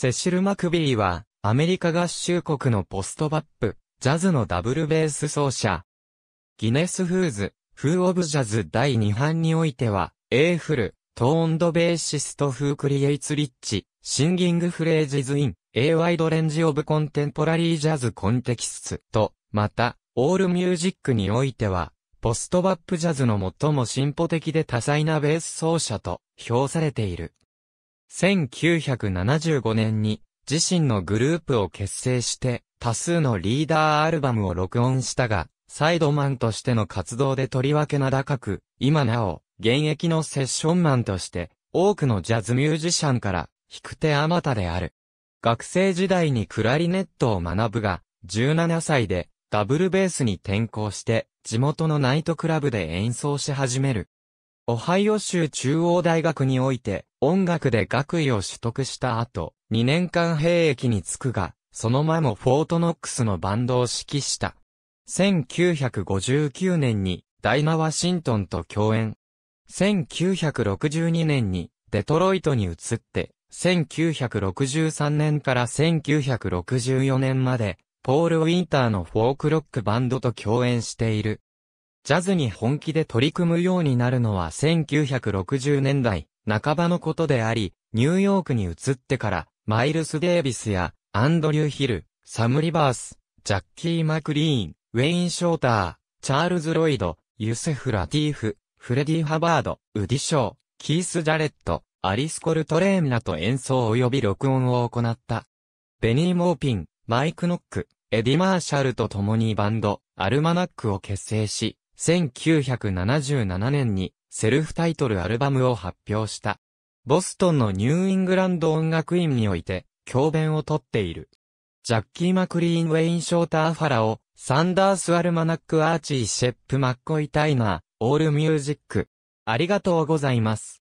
セシル・マクビーは、アメリカ合衆国のポストバップ、ジャズのダブルベース奏者。ギネス・フーズ、フー・オブ・ジャズ第2版においては、エーフル、トーンドベーシスト・フー・クリエイツ・リッチ、シンギング・フレージズ・イン、A ワイドレンジ・オブ・コンテンポラリー・ジャズ・コンテキスト、また、オール・ミュージックにおいては、ポストバップジャズの最も進歩的で多彩なベース奏者と評されている。1975年に自身のグループを結成して多数のリーダーアルバムを録音したが、サイドマンとしての活動でとりわけ名高く、今なお、現役のセッションマンとして、多くのジャズミュージシャンから、引く手あまたである。学生時代にクラリネットを学ぶが、17歳で、ダブルベースに転向して、地元のナイトクラブで演奏し始める。オハイオ州中央大学において、音楽で学位を取得した後、2年間兵役に就くが、その前もフォートノックスのバンドを指揮した。1959年に、ダイナ・ワシントンと共演。1962年に、デトロイトに移って、1963年から1964年まで、ポール・ウィンターのフォークロックバンドと共演している。ジャズに本気で取り組むようになるのは1960年代半ばのことであり、ニューヨークに移ってから、マイルス・デービスや、アンドリュー・ヒル、サム・リバース、ジャッキー・マクリーン、ウェイン・ショーター、チャールズ・ロイド、ユセフ・ラティーフ、フレディ・ハバード、ウディ・ショー、キース・ジャレット、アリス・コルトレーンらと演奏及び録音を行った。ベニー・モーピン、マイク・ノック、エディ・マーシャルと共にバンド、アルマナックを結成し、1977年にセルフタイトルアルバムを発表した。ボストンのニューイングランド音楽院において、教鞭をとっている。ジャッキー・マクリーン・ウェイン・ショーター・ファラオ、サンダース・アルマナック・アーチー・シェップ・マッコイ・タイナー、オールミュージック。ありがとうございます。